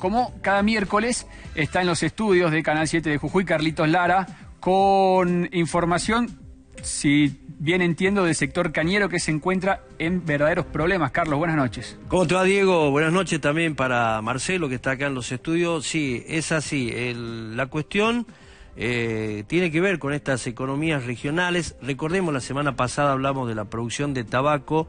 Como cada miércoles está en los estudios de Canal 7 de Jujuy Carlitos Lara con información, si bien entiendo, del sector cañero que se encuentra en verdaderos problemas. Carlos, buenas noches. ¿Cómo te Diego? Buenas noches también para Marcelo, que está acá en los estudios. Sí, es así. la cuestión... Eh, tiene que ver con estas economías regionales. Recordemos, la semana pasada hablamos de la producción de tabaco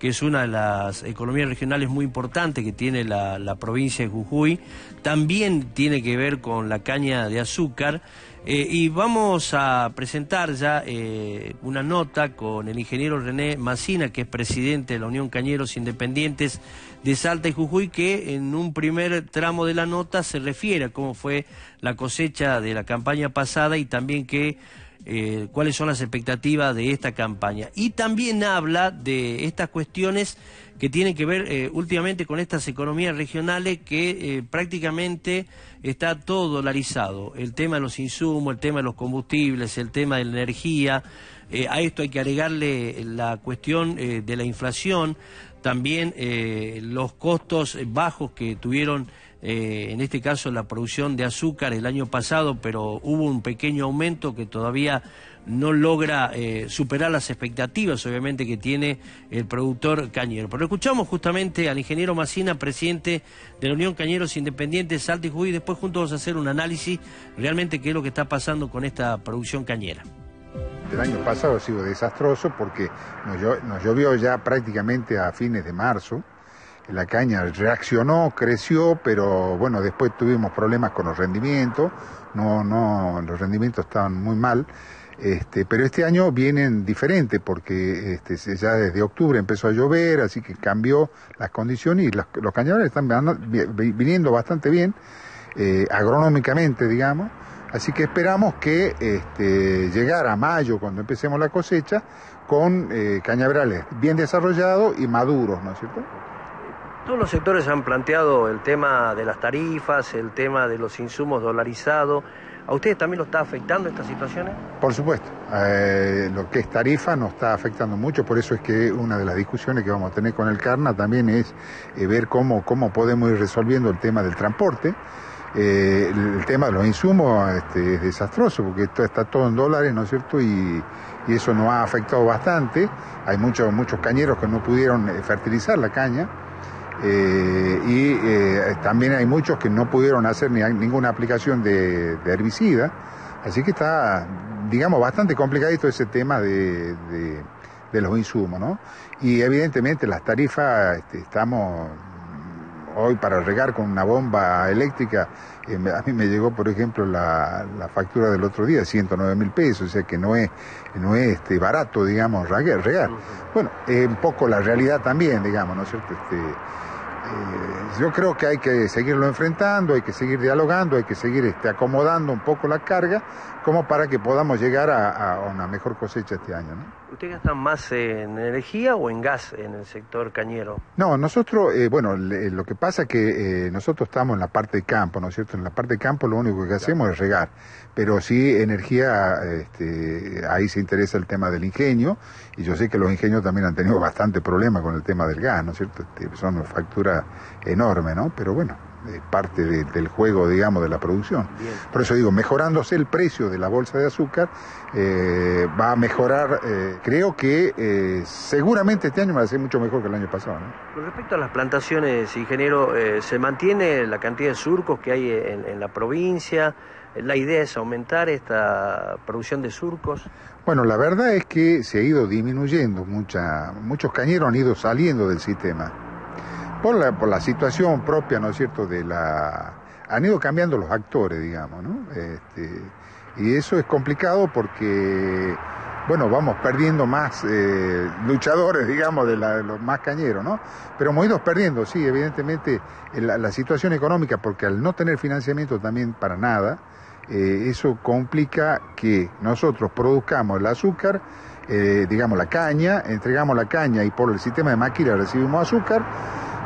que es una de las economías regionales muy importantes que tiene la, provincia de Jujuy, también tiene que ver con la caña de azúcar. Eh, y vamos a presentar ya eh, una nota con el ingeniero René Macina, que es presidente de la Unión Cañeros Independientes de Salta y Jujuy, que en un primer tramo de la nota se refiere a cómo fue la cosecha de la campaña pasada y también que eh, cuáles son las expectativas de esta campaña. Y también habla de estas cuestiones que tienen que ver eh, últimamente con estas economías regionales que eh, prácticamente está todo dolarizado. El tema de los insumos, el tema de los combustibles, el tema de la energía. Eh, a esto hay que agregarle eh, la cuestión eh, de la inflación, también los costos bajos que tuvieron, en este caso, la producción de azúcar el año pasado, pero hubo un pequeño aumento que todavía no logra superar las expectativas, obviamente, que tiene el productor cañero. Pero escuchamos justamente al ingeniero Macina, presidente de la Unión Cañeros Independientes, Salta y Jujuy, y después juntos vamos a hacer un análisis realmente qué es lo que está pasando con esta producción cañera. El año pasado ha sido desastroso porque nos, llovió ya prácticamente a fines de marzo. La caña reaccionó, creció, pero bueno, después tuvimos problemas con los rendimientos. No, no, los rendimientos estaban muy mal. Este, pero este año vienen diferente porque este, ya desde octubre empezó a llover, así que cambió las condiciones y los, cañadores están viniendo bastante bien, eh, agronómicamente, digamos Así que esperamos que este, llegar a mayo, cuando empecemos la cosecha, con eh, cañabrales cañaverales bien desarrollados y maduros, ¿no es cierto? Todos los sectores han planteado el tema de las tarifas, el tema de los insumos dolarizados. ¿A ustedes también lo está afectando estas situaciones? Por supuesto. Eh, lo que es tarifa nos está afectando mucho, por eso es que una de las discusiones que vamos a tener con el CARNA también es eh, ver cómo, cómo podemos ir resolviendo el tema del transporte. Eh, el tema de los insumos este, es desastroso porque esto está todo en dólares, ¿no es cierto? Y, eso nos ha afectado bastante. Hay muchos, muchos cañeros que no pudieron eh, fertilizar la caña. Eh, y también hay muchos que no pudieron hacer ni, ninguna aplicación de, herbicida. Así que está, digamos, bastante complicadito ese tema de, los insumos, ¿no? Y evidentemente las tarifas este, estamos hoy para regar con una bomba eléctrica, eh, a mí me llegó, por ejemplo, la, factura del otro día, 109 mil pesos, o sea que no es, no este, barato, digamos, regar. Bueno, es un poco la realidad también, digamos, ¿no es cierto? Este, eh, yo creo que hay que seguirlo enfrentando, hay que seguir dialogando, hay que seguir este, acomodando un poco la carga como para que podamos llegar a, una mejor cosecha este año. ¿no? ¿Usted gasta más en energía o en gas en el sector cañero? No, nosotros, eh, bueno, eh, lo que pasa es que nosotros estamos en la parte de campo, ¿no es cierto? En la parte de campo lo único que hacemos es regar, pero sí energía, este, ahí se interesa el tema del ingenio y yo sé que los ingenios también han tenido bastante problema con el tema del gas, ¿no es cierto? Este, son facturas enorme, ¿no? Pero bueno, es eh, parte del juego, digamos, de la producción. Por eso digo, mejorándose el precio de la bolsa de azúcar, eh, va a mejorar, eh, creo que seguramente este año va a ser mucho mejor que el año pasado. Con respecto a las plantaciones, ingeniero, ¿se mantiene la cantidad de surcos que hay en, en la provincia? ¿La idea es aumentar esta producción de surcos? Bueno, la verdad es que se ha ido disminuyendo, mucha, muchos cañeros han ido saliendo del sistema por la, situación propia, ¿no es cierto?, de la... Han ido cambiando los actores, digamos, ¿no? Este, y eso es complicado porque, bueno, vamos perdiendo más eh, luchadores, digamos, de, los más cañeros, ¿no? Pero hemos ido perdiendo, sí, evidentemente, la, situación económica, porque al no tener financiamiento también para nada, eh, eso complica que nosotros produzcamos el azúcar, eh, digamos la caña, entregamos la caña y por el sistema de máquina recibimos azúcar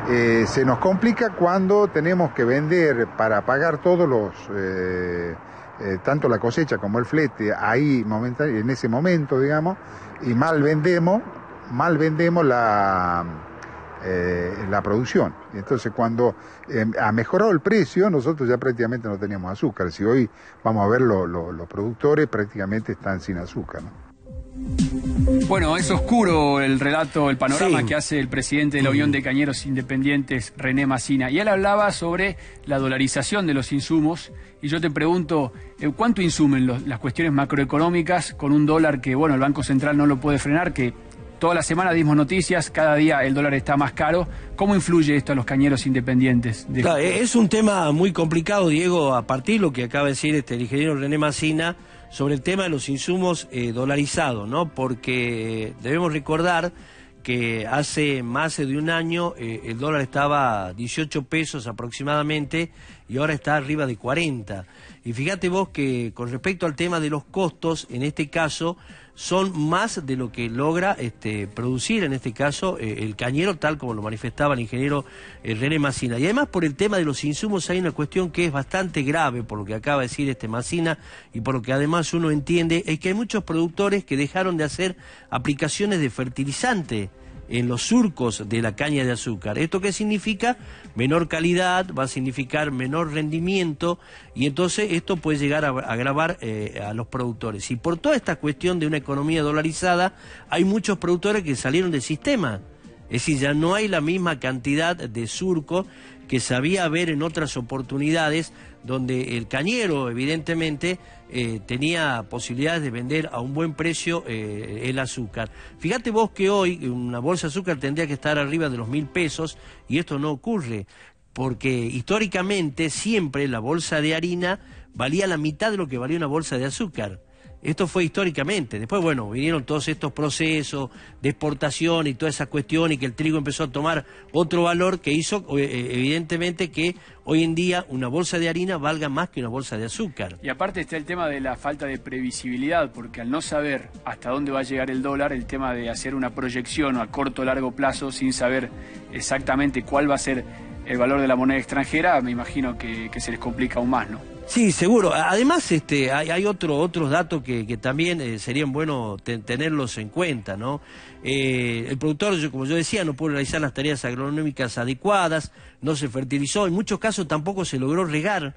eh, se nos complica cuando tenemos que vender para pagar todos los, eh, eh, tanto la cosecha como el flete, ahí en ese momento, digamos, y mal vendemos, mal vendemos la, la producción. Entonces, cuando em, ha mejorado el precio, nosotros ya prácticamente no teníamos azúcar. Si hoy vamos a ver los productores, prácticamente están sin azúcar. Bueno, es oscuro el relato, el panorama que hace el presidente de la Unión de Cañeros Independientes, René Massina. Y él hablaba sobre la dolarización de los insumos. Y yo te pregunto, eh, ¿cuánto insumen las cuestiones macroeconómicas con un dólar que, bueno, el Banco Central no lo puede frenar, que toda la semana dimos noticias, cada día el dólar está más caro. ¿Cómo influye esto a los cañeros independientes? Claro, es un tema muy complicado, Diego, a partir de lo que acaba de decir este, el ingeniero René Massina sobre el tema de los insumos eh, dolarizados, ¿no? Porque eh, debemos recordar que hace más de un año eh, el dólar estaba a 18 pesos aproximadamente y ahora está arriba de 40. Y fíjate vos que con respecto al tema de los costos, en este caso, son más de lo que logra este, producir, en este caso, eh, el cañero, tal como lo manifestaba el ingeniero eh, René Massina. Y además, por el tema de los insumos, hay una cuestión que es bastante grave, por lo que acaba de decir este Macina, y por lo que además uno entiende, es que hay muchos productores que dejaron de hacer aplicaciones de fertilizante en los surcos de la caña de azúcar. ¿Esto qué significa? Menor calidad, va a significar menor rendimiento y entonces esto puede llegar a agravar eh, a los productores. Y por toda esta cuestión de una economía dolarizada, hay muchos productores que salieron del sistema. Es decir, ya no hay la misma cantidad de surco que sabía ver en otras oportunidades donde el cañero, evidentemente, eh, tenía posibilidades de vender a un buen precio eh, el azúcar. Fíjate vos que hoy una bolsa de azúcar tendría que estar arriba de los mil pesos y esto no ocurre, porque históricamente siempre la bolsa de harina valía la mitad de lo que valía una bolsa de azúcar. Esto fue históricamente. Después, bueno, vinieron todos estos procesos de exportación y toda esa cuestión y que el trigo empezó a tomar otro valor que hizo, eh, eh, evidentemente, que hoy en día una bolsa de harina valga más que una bolsa de azúcar. Y aparte está el tema de la falta de previsibilidad, porque al no saber hasta dónde va a llegar el dólar, el tema de hacer una proyección a corto o largo plazo sin saber exactamente cuál va a ser el valor de la moneda extranjera, me imagino que, se les complica aún más, ¿no? Sí, seguro. Además, este, hay, otro, otros datos que, también eh, serían buenos tenerlos en cuenta, ¿no? Eh, el productor, como yo decía, no pudo realizar las tareas agronómicas adecuadas, no se fertilizó, en muchos casos tampoco se logró regar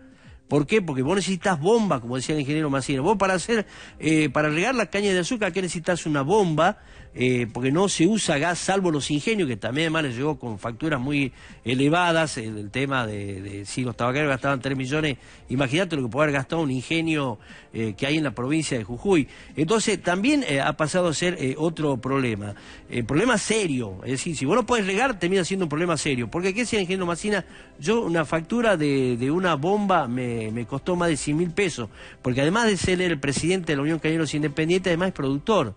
¿Por qué? Porque vos necesitas bombas, como decía el ingeniero Macina. Vos para hacer, eh, para regar las cañas de azúcar, ¿qué necesitas una bomba, eh, porque no se usa gas, salvo los ingenios, que también además les llegó con facturas muy elevadas, el, tema de, si los tabacaleros gastaban 3 millones, imagínate lo que puede haber gastado un ingenio eh, que hay en la provincia de Jujuy. Entonces, también ha pasado a ser otro problema, problema serio, es decir, si vos no podés regar, termina siendo un problema serio, porque ¿qué decía el ingeniero Macina? Yo una factura de una bomba me eh, me, costó más de 100 mil pesos, porque además de ser el presidente de la Unión Cañeros Independiente, además es productor.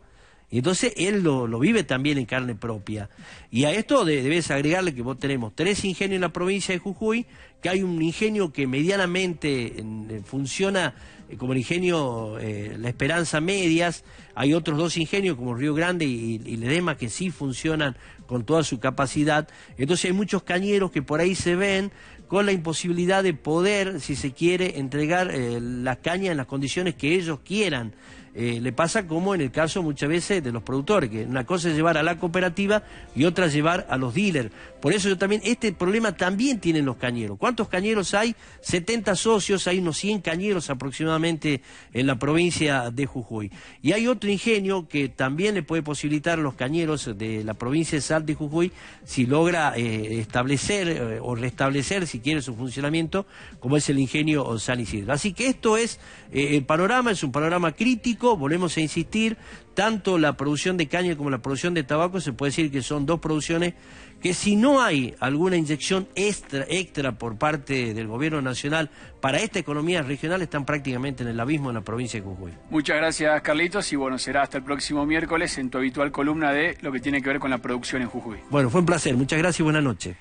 Y entonces él lo, vive también en carne propia. Y a esto debes agregarle que vos tenemos tres ingenios en la provincia de Jujuy, que hay un ingenio que medianamente eh, funciona eh, como el ingenio La Esperanza Medias, hay otros dos ingenios como Río Grande y, y Ledema que sí funcionan con toda su capacidad. Entonces hay muchos cañeros que por ahí se ven, con la imposibilidad de poder, si se quiere, entregar eh, la caña en las condiciones que ellos quieran. Eh, le pasa como en el caso muchas veces de los productores, que una cosa es llevar a la cooperativa y otra llevar a los dealers. Por eso yo también, este problema también tienen los cañeros. ¿Cuántos cañeros hay? 70 socios, hay unos 100 cañeros aproximadamente en la provincia de Jujuy. Y hay otro ingenio que también le puede posibilitar a los cañeros de la provincia de Sal de Jujuy, si logra eh, establecer eh, o restablecer, si quiere, su funcionamiento, como es el ingenio San Isidro. Así que esto es, el panorama es un panorama crítico volvemos a insistir, tanto la producción de caña como la producción de tabaco se puede decir que son dos producciones que si no hay alguna inyección extra, extra por parte del gobierno nacional para esta economía regional están prácticamente en el abismo en la provincia de Jujuy. Muchas gracias Carlitos y bueno, será hasta el próximo miércoles en tu habitual columna de lo que tiene que ver con la producción en Jujuy. Bueno, fue un placer, muchas gracias y buenas noches.